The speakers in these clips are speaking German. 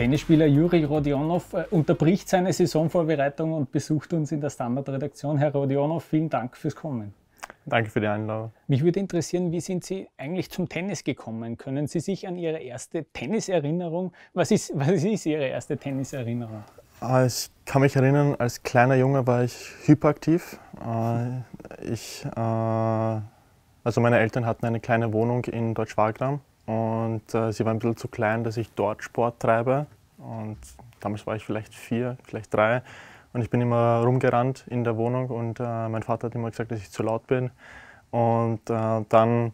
Tennisspieler Juri Rodionov äh, unterbricht seine Saisonvorbereitung und besucht uns in der Standardredaktion. Herr Rodionov, vielen Dank fürs Kommen. Danke für die Einladung. Mich würde interessieren, wie sind Sie eigentlich zum Tennis gekommen? Können Sie sich an Ihre erste Tenniserinnerung, was ist, was ist Ihre erste Tenniserinnerung? Äh, ich kann mich erinnern, als kleiner Junge war ich hyperaktiv. Äh, ich, also meine Eltern hatten eine kleine Wohnung in deutsch Deutschwagram und äh, sie war ein bisschen zu klein, dass ich dort Sport treibe. Und damals war ich vielleicht vier, vielleicht drei. Und ich bin immer rumgerannt in der Wohnung und äh, mein Vater hat immer gesagt, dass ich zu laut bin. Und äh, dann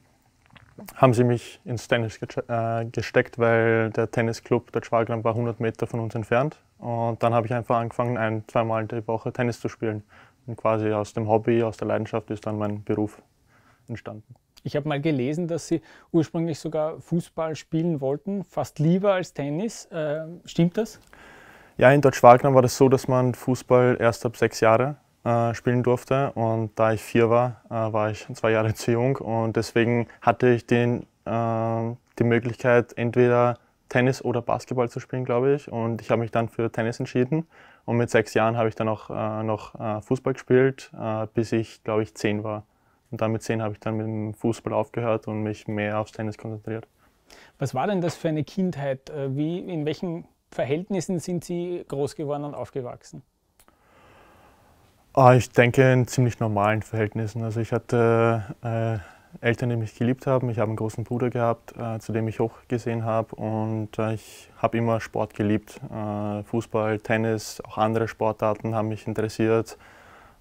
haben sie mich ins Tennis ge äh, gesteckt, weil der Tennisclub der Schwagram war 100 Meter von uns entfernt. Und dann habe ich einfach angefangen, ein-, zweimal in der Woche Tennis zu spielen. Und quasi aus dem Hobby, aus der Leidenschaft ist dann mein Beruf entstanden. Ich habe mal gelesen, dass Sie ursprünglich sogar Fußball spielen wollten, fast lieber als Tennis. Äh, stimmt das? Ja, in Deutsch-Wagner war das so, dass man Fußball erst ab sechs Jahre äh, spielen durfte. Und da ich vier war, äh, war ich zwei Jahre zu jung. Und deswegen hatte ich den, äh, die Möglichkeit, entweder Tennis oder Basketball zu spielen, glaube ich. Und ich habe mich dann für Tennis entschieden. Und mit sechs Jahren habe ich dann auch äh, noch äh, Fußball gespielt, äh, bis ich, glaube ich, zehn war. Und dann mit zehn habe ich dann mit dem Fußball aufgehört und mich mehr aufs Tennis konzentriert. Was war denn das für eine Kindheit? Äh, wie, in welchen Verhältnissen sind Sie groß geworden und aufgewachsen? Ah, ich denke in ziemlich normalen Verhältnissen. Also ich hatte äh, Eltern, die mich geliebt haben. Ich habe einen großen Bruder gehabt, äh, zu dem ich hochgesehen habe. Und äh, ich habe immer Sport geliebt. Äh, Fußball, Tennis, auch andere Sportarten haben mich interessiert.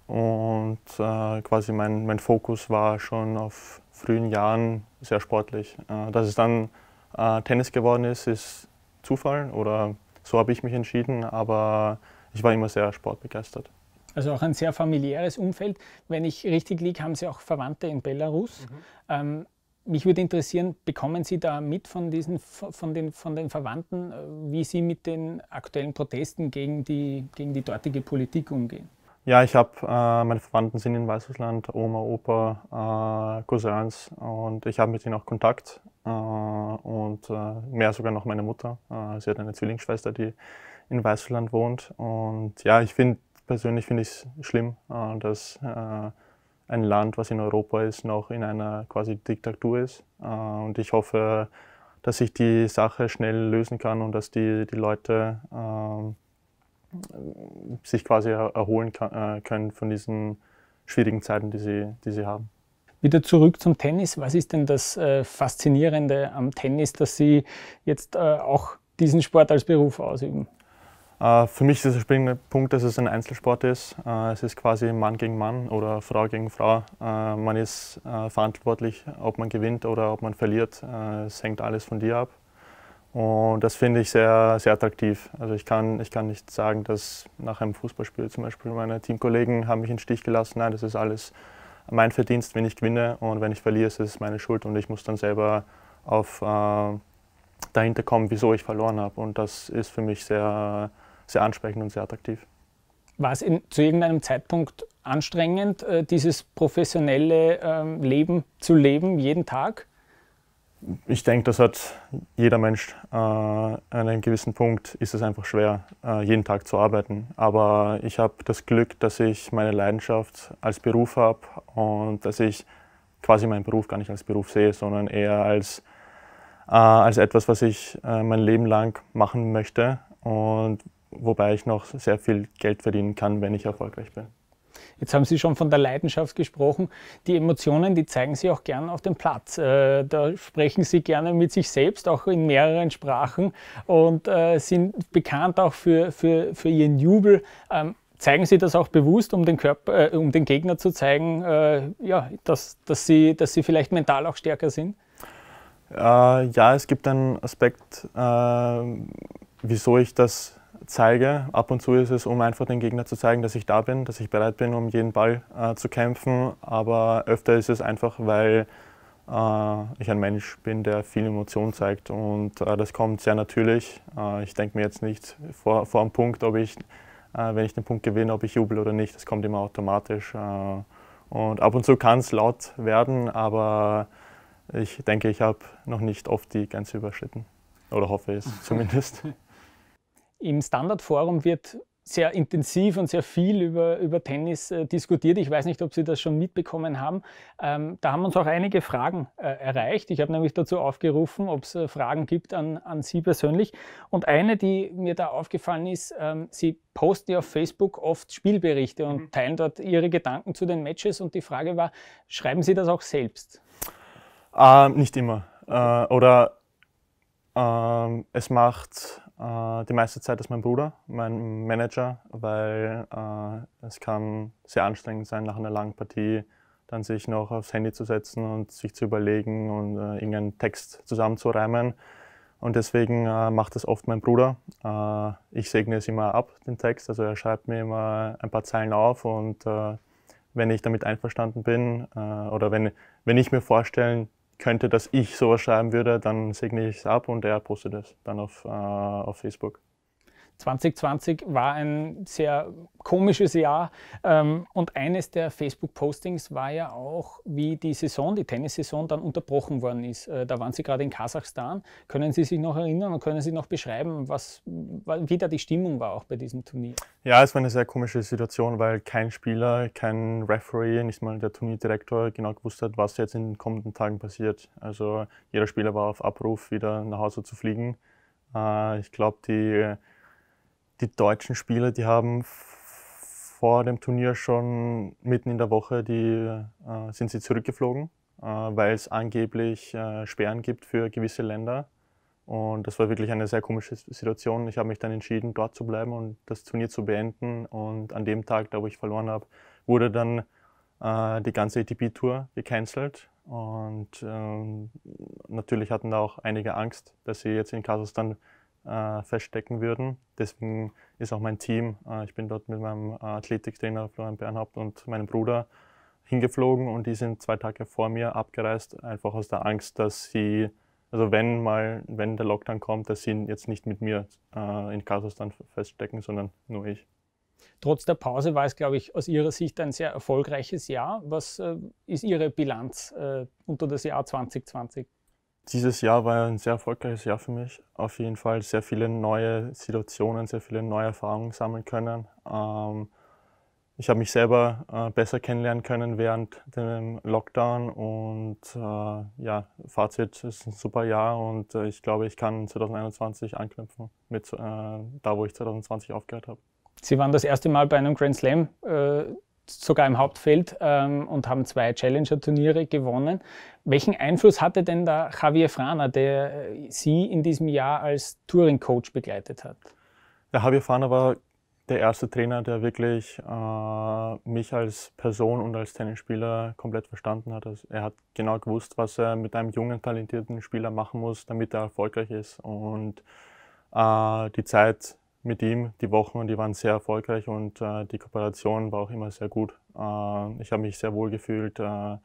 Und äh, quasi mein, mein Fokus war schon auf frühen Jahren sehr sportlich. Äh, dass es dann äh, Tennis geworden ist, ist Zufall oder so habe ich mich entschieden, aber ich war immer sehr sportbegeistert. Also auch ein sehr familiäres Umfeld. Wenn ich richtig liege, haben Sie auch Verwandte in Belarus. Mhm. Ähm, mich würde interessieren, bekommen Sie da mit von, diesen, von, den, von den Verwandten, äh, wie Sie mit den aktuellen Protesten gegen die, gegen die dortige Politik umgehen? Ja, ich habe, äh, meine Verwandten sind in Weißrussland, Oma, Opa, äh, Cousins und ich habe mit ihnen auch Kontakt äh, und äh, mehr sogar noch meine Mutter. Äh, sie hat eine Zwillingsschwester, die in Weißrussland wohnt und ja, ich finde, persönlich finde ich es schlimm, äh, dass ein Land, was in Europa ist, noch in einer quasi Diktatur ist und ich hoffe, dass ich die Sache schnell lösen kann und dass die, die Leute ähm, sich quasi erholen äh, können von diesen schwierigen Zeiten, die sie, die sie haben. Wieder zurück zum Tennis. Was ist denn das äh, Faszinierende am Tennis, dass Sie jetzt äh, auch diesen Sport als Beruf ausüben? für mich ist der springende Punkt, dass es ein Einzelsport ist. es ist quasi Mann gegen Mann oder Frau gegen Frau. man ist verantwortlich, ob man gewinnt oder ob man verliert. es hängt alles von dir ab. Und das finde ich sehr, sehr attraktiv. Also ich kann, ich kann nicht sagen, dass nach einem Fußballspiel zum Beispiel meine Teamkollegen haben mich in den Stich gelassen. Nein, das ist alles mein Verdienst, wenn ich gewinne und wenn ich verliere, ist es meine Schuld und ich muss dann selber auf äh, dahinter kommen, wieso ich verloren habe. Und das ist für mich sehr, sehr ansprechend und sehr attraktiv. War es in, zu irgendeinem Zeitpunkt anstrengend, äh, dieses professionelle ähm, Leben zu leben, jeden Tag? ich denke, das hat jeder Mensch. Äh, an einem gewissen Punkt ist es einfach schwer, äh, jeden Tag zu arbeiten. Aber ich habe das Glück, dass ich meine Leidenschaft als Beruf habe und dass ich quasi meinen Beruf gar nicht als Beruf sehe, sondern eher als, äh, als etwas, was ich äh, mein Leben lang machen möchte und wobei ich noch sehr viel Geld verdienen kann, wenn ich erfolgreich bin. Jetzt haben Sie schon von der Leidenschaft gesprochen. Die Emotionen, die zeigen Sie auch gerne auf dem Platz. Äh, da sprechen Sie gerne mit sich selbst, auch in mehreren Sprachen und äh, sind bekannt auch für, für, für Ihren Jubel. Ähm, zeigen Sie das auch bewusst, um den, Körper, äh, um den Gegner zu zeigen, äh, ja, dass, dass, Sie, dass Sie vielleicht mental auch stärker sind? Äh, ja, es gibt einen Aspekt, äh, wieso ich das zeige. Ab und zu ist es, um einfach den Gegner zu zeigen, dass ich da bin, dass ich bereit bin, um jeden Ball äh, zu kämpfen. Aber öfter ist es einfach, weil äh, ich ein Mensch bin, der viel Emotion zeigt. Und äh, das kommt sehr natürlich. Äh, ich denke mir jetzt nicht vor, vor einem Punkt, ob ich, äh, wenn ich den Punkt gewinne, ob ich jubel oder nicht. Das kommt immer automatisch. Äh, und ab und zu kann es laut werden, aber ich denke, ich habe noch nicht oft die Grenze überschritten. Oder hoffe es zumindest. Im Standardforum wird sehr intensiv und sehr viel über, über Tennis äh, diskutiert. Ich weiß nicht, ob Sie das schon mitbekommen haben. Ähm, da haben uns auch einige Fragen äh, erreicht. Ich habe nämlich dazu aufgerufen, ob es äh, Fragen gibt an, an Sie persönlich. Und eine, die mir da aufgefallen ist, ähm, Sie posten ja auf Facebook oft Spielberichte und mhm. teilen dort Ihre Gedanken zu den Matches. Und die Frage war, schreiben Sie das auch selbst? Ähm, nicht immer. Äh, oder ähm, es macht äh, die meiste Zeit ist mein Bruder, mein Manager, weil äh, es kann sehr anstrengend sein, nach einer langen Partie dann sich noch aufs Handy zu setzen und sich zu überlegen und äh, irgendeinen Text zusammenzureimen. Und deswegen äh, macht das oft mein Bruder. Äh, ich segne es immer ab, den Text. Also er schreibt mir immer ein paar Zeilen auf und äh, wenn ich damit einverstanden bin oder wenn, wenn ich mir vorstellen könnte, dass ich sowas schreiben würde, dann segne ich es ab und er postet es dann auf, äh, auf Facebook. 2020 war ein sehr komisches Jahr ähm, und eines der Facebook-Postings war ja auch, wie die Saison, die Tennissaison dann unterbrochen worden ist. Äh, da waren Sie gerade in Kasachstan. Können Sie sich noch erinnern und können Sie noch beschreiben, was, wie da die Stimmung war auch bei diesem Turnier? Ja, es war eine sehr komische Situation, weil kein Spieler, kein Referee, nicht mal der Turnierdirektor genau gewusst hat, was jetzt in den kommenden Tagen passiert. Also jeder Spieler war auf Abruf, wieder nach Hause zu fliegen. Äh, ich glaube, die die deutschen Spieler, die haben vor dem Turnier schon mitten in der Woche, die äh, sind sie zurückgeflogen, äh, weil es angeblich äh, Sperren gibt für gewisse Länder. Und das war wirklich eine sehr komische Situation. Ich habe mich dann entschieden, dort zu bleiben und das Turnier zu beenden. Und an dem Tag, da wo ich verloren habe, wurde dann äh, die ganze ATP-Tour e gecancelt. Und ähm, natürlich hatten da auch einige Angst, dass sie jetzt in Kasachstan äh, verstecken würden. Deswegen ist auch mein Team, äh, ich bin dort mit meinem äh, Athletiktrainer Florian Bernhaupt und meinem Bruder hingeflogen und die sind zwei Tage vor mir abgereist, einfach aus der Angst, dass sie, also wenn mal, wenn der Lockdown kommt, dass sie jetzt nicht mit mir äh, in Kasachstan feststecken, sondern nur ich. Trotz der Pause war es, glaube ich, aus Ihrer Sicht ein sehr erfolgreiches Jahr. Was äh, ist Ihre Bilanz äh, unter das Jahr 2020? Dieses Jahr war ein sehr erfolgreiches Jahr für mich. Auf jeden Fall sehr viele neue Situationen, sehr viele neue Erfahrungen sammeln können. Ähm, ich habe mich selber äh, besser kennenlernen können während dem Lockdown und äh, ja, Fazit ist ein super Jahr und äh, ich glaube, ich kann 2021 anknüpfen mit äh, da, wo ich 2020 aufgehört habe. Sie waren das erste Mal bei einem Grand Slam äh, sogar im Hauptfeld ähm, und haben zwei Challenger-Turniere gewonnen. Welchen Einfluss hatte denn da Javier Frana, der äh, Sie in diesem Jahr als Touring-Coach begleitet hat? Der Javier Frana war der erste Trainer, der wirklich äh, mich als Person und als Tennisspieler komplett verstanden hat. Also er hat genau gewusst, was er mit einem jungen, talentierten Spieler machen muss, damit er erfolgreich ist. Und äh, die Zeit mit ihm die Wochen und die waren sehr erfolgreich und äh, die Kooperation war auch immer sehr gut. Äh, ich habe mich sehr wohl gefühlt, äh, äh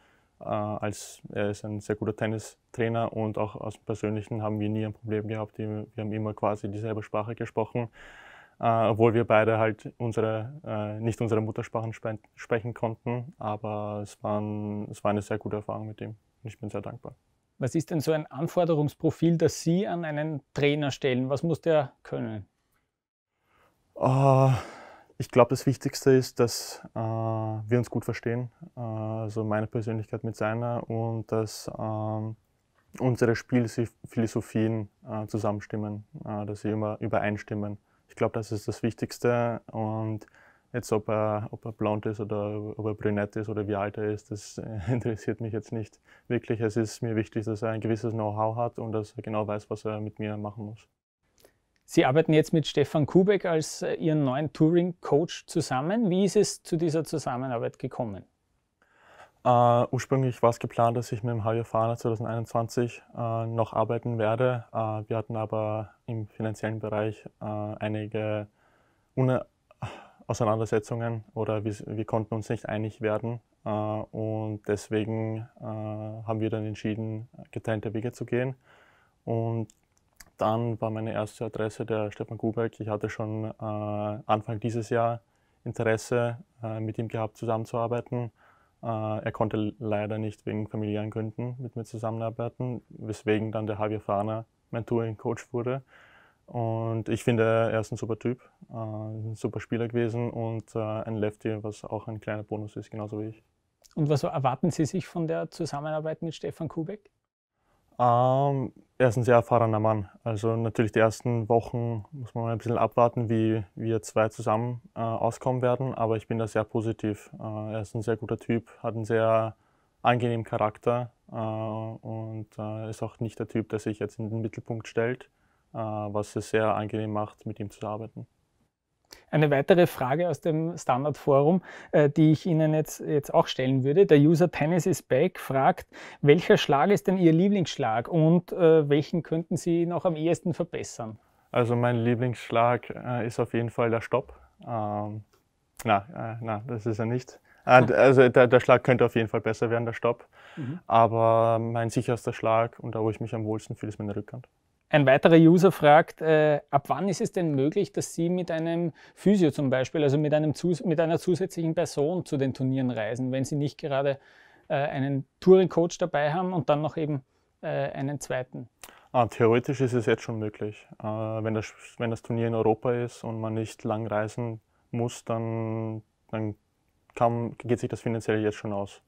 als er ist ein sehr guter Tennistrainer und auch aus dem Persönlichen haben wir nie ein Problem gehabt. Wir haben immer quasi dieselbe Sprache gesprochen, äh, obwohl wir beide halt unsere, äh, nicht unsere Muttersprachen spe sprechen konnten, aber es, waren, es war eine sehr gute Erfahrung mit ihm und ich bin sehr dankbar. Was ist denn so ein Anforderungsprofil, das Sie an einen Trainer stellen? Was muss der können? Uh, ich glaube, das Wichtigste ist, dass uh, wir uns gut verstehen, uh, also meine Persönlichkeit mit seiner und dass ähm, unsere Spielphilosophien zusammenstimmen, dass sie immer übereinstimmen. Ich glaube, das ist das Wichtigste und jetzt ob er, ob er blond ist oder ob er brünett ist oder wie alt er ist, das interessiert mich jetzt nicht wirklich. Es ist mir wichtig, dass er ein gewisses Know-how hat und dass er genau weiß, was er mit mir machen muss. Sie arbeiten jetzt mit Stefan Kubek als äh, Ihren neuen Touring-Coach zusammen. Wie ist es zu dieser Zusammenarbeit gekommen? Uh, ursprünglich war es geplant, dass ich mit dem Javier Fahner 2021 uh, äh, noch arbeiten werde. Uh, wir hatten aber im finanziellen Bereich einige Une Auseinandersetzungen oder wir, wir, konnten uns nicht einig werden. und deswegen haben wir dann entschieden, getrennte Wege zu gehen. Und dann war meine erste Adresse der Stefan Kubek. Ich hatte schon äh, Anfang dieses Jahr Interesse, äh, mit ihm gehabt, zusammenzuarbeiten. Äh, er konnte leider nicht wegen familiären Gründen mit mir zusammenarbeiten, weswegen dann der Javier Fahner mein Touring-Coach wurde. Und ich finde, er ist ein super Typ, äh, ein super Spieler gewesen und äh, ein Lefty, was auch ein kleiner Bonus ist, genauso wie ich. Und was erwarten Sie sich von der Zusammenarbeit mit Stefan Kubek? Ähm, er ist ein sehr erfahrener Mann. Also natürlich die ersten Wochen muss man ein bisschen abwarten, wie wir zwei zusammen äh, auskommen werden. Aber ich bin da sehr positiv. Äh, er ist ein sehr guter Typ, hat einen sehr angenehmen Charakter äh, und äh, ist auch nicht der Typ, der sich jetzt in den Mittelpunkt stellt, äh, was es sehr angenehm macht, mit ihm zu arbeiten. Eine weitere Frage aus dem Standardforum, äh, die ich Ihnen jetzt, jetzt auch stellen würde. Der User Tennis is Back fragt, welcher Schlag ist denn Ihr Lieblingsschlag und äh, welchen könnten Sie noch am ehesten verbessern? Also mein Lieblingsschlag äh, ist auf jeden Fall der Stopp. Ähm, na, äh, na, das ist er nicht. Ah, also der, der, Schlag könnte auf jeden Fall besser werden, der Stopp. Mhm. Aber mein sicherster Schlag und da, wo ich mich am wohlsten fühle, ist meine Rückhand. Ein weiterer User fragt, äh, ab wann ist es denn möglich, dass Sie mit einem Physio zum Beispiel, also mit, einem Zus mit einer zusätzlichen Person zu den Turnieren reisen, wenn Sie nicht gerade äh, einen Touring-Coach dabei haben und dann noch eben äh, einen zweiten? Ah, theoretisch ist es jetzt schon möglich. Äh, wenn, das, wenn das Turnier in Europa ist und man nicht lang reisen muss, dann, dann kann, geht sich das finanziell jetzt schon aus.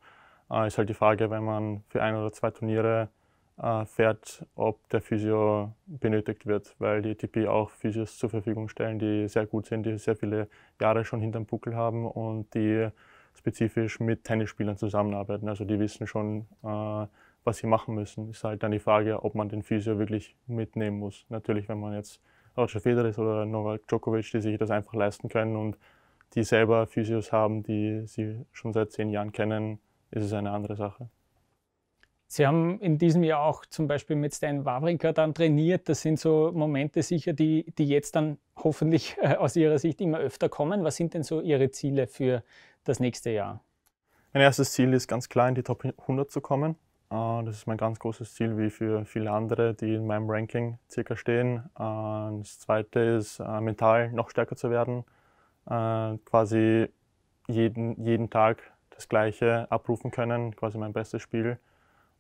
Äh, ist halt die Frage, wenn man für ein oder zwei Turniere äh, fährt, ob der Physio benötigt wird, weil die e TP auch Physios zur Verfügung stellen, die sehr gut sind, die sehr viele Jahre schon hinterm Buckel haben und die spezifisch mit Tennisspielern zusammenarbeiten. Also die wissen schon, äh, was sie machen müssen. Ist halt dann die Frage, ob man den Physio wirklich mitnehmen muss. Natürlich, wenn man jetzt Roger Federer ist oder Novak Djokovic, die sich das einfach leisten können und die selber Physios haben, die sie schon seit zehn Jahren kennen, ist es eine andere Sache. Sie haben in diesem Jahr auch zum Beispiel mit Stan Wawrinka dann trainiert. Das sind so Momente sicher, die, die jetzt dann hoffentlich äh, aus Ihrer Sicht immer öfter kommen. Was sind denn so Ihre Ziele für das nächste Jahr? Mein erstes Ziel ist ganz klar, in die Top 100 zu kommen. Äh, das ist mein ganz großes Ziel, wie für viele andere, die in meinem Ranking circa stehen. Äh, das zweite ist, mental noch stärker zu werden. Quasi jeden, jeden Tag das Gleiche abrufen können, quasi mein bestes Spiel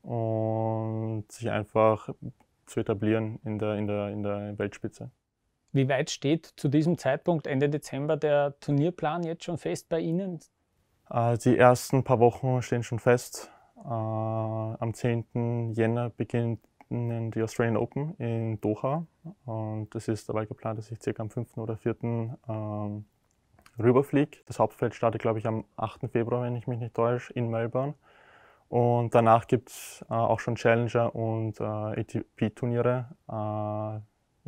und sich einfach zu etablieren in der, in der, in der Weltspitze. Wie weit steht zu diesem Zeitpunkt, Ende Dezember, der Turnierplan jetzt schon fest bei Ihnen? Äh, die ersten paar Wochen stehen schon fest. Äh, am 10. Jänner beginnen die Australian Open in Doha und es ist dabei geplant, dass ich circa am 5. oder 4. Ähm, rüberfliege. Das Hauptfeld startet, glaube ich, am 8. Februar, wenn ich mich nicht täusche, in Melbourne. Und danach gibt es äh, auch schon Challenger und äh, ATP-Turniere. Äh,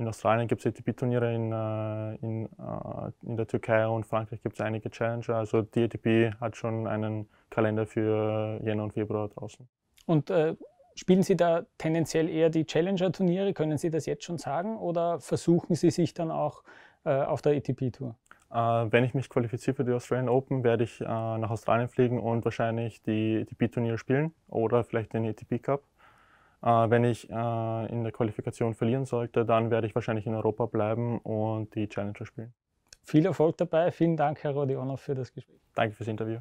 in Australien gibt es ATP-Turniere, in, äh, in, äh, in, der Türkei und Frankreich gibt es einige Challenger. Also die ATP hat schon einen Kalender für Jänner und Februar draußen. Und äh, spielen Sie da tendenziell eher die Challenger-Turniere? Können Sie das jetzt schon sagen? Oder versuchen Sie sich dann auch auf der ATP-Tour? Äh, wenn ich mich qualifiziere für die Australian Open, werde ich äh, nach Australien fliegen und wahrscheinlich die ATP-Turniere spielen oder vielleicht den ATP e Cup. Äh, wenn ich in der Qualifikation verlieren sollte, dann werde ich wahrscheinlich in Europa bleiben und die Challenger spielen. Viel Erfolg dabei. Vielen Dank, Herr Rodionov, für das Gespräch. Danke fürs Interview.